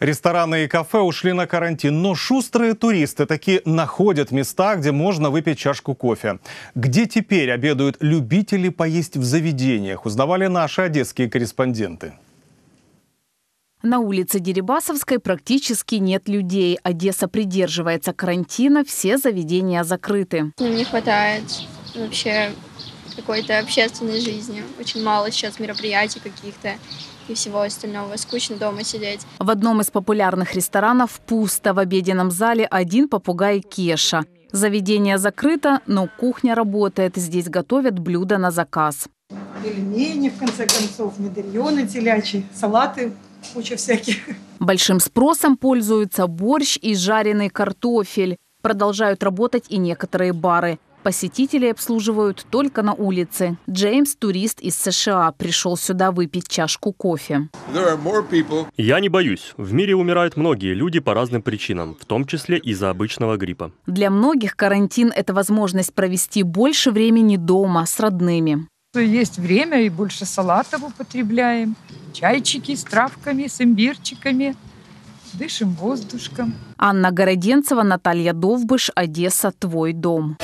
Рестораны и кафе ушли на карантин, но шустрые туристы таки находят места, где можно выпить чашку кофе. Где теперь обедают любители поесть в заведениях, узнавали наши одесские корреспонденты. На улице Дерибасовской практически нет людей. Одесса придерживается карантина, все заведения закрыты. Ну, не хватает вообще какой-то общественной жизни. Очень мало сейчас мероприятий каких-то и всего остального. Скучно дома сидеть. В одном из популярных ресторанов пусто. В обеденном зале один попугай Кеша. Заведение закрыто, но кухня работает. Здесь готовят блюда на заказ. Пельмени, в конце концов, медальоны телячьи, салаты, куча всяких. Большим спросом пользуются борщ и жареный картофель. Продолжают работать и некоторые бары посетителей обслуживают только на улице. Джеймс – турист из США, пришел сюда выпить чашку кофе. Я не боюсь. В мире умирают многие люди по разным причинам, в том числе из-за обычного гриппа. Для многих карантин – это возможность провести больше времени дома с родными. Есть время и больше салатов употребляем, чайчики с травками, с имбирчиками – дышим воздушком. Анна Городенцева, Наталья Довбыш, Одесса, «Твой дом».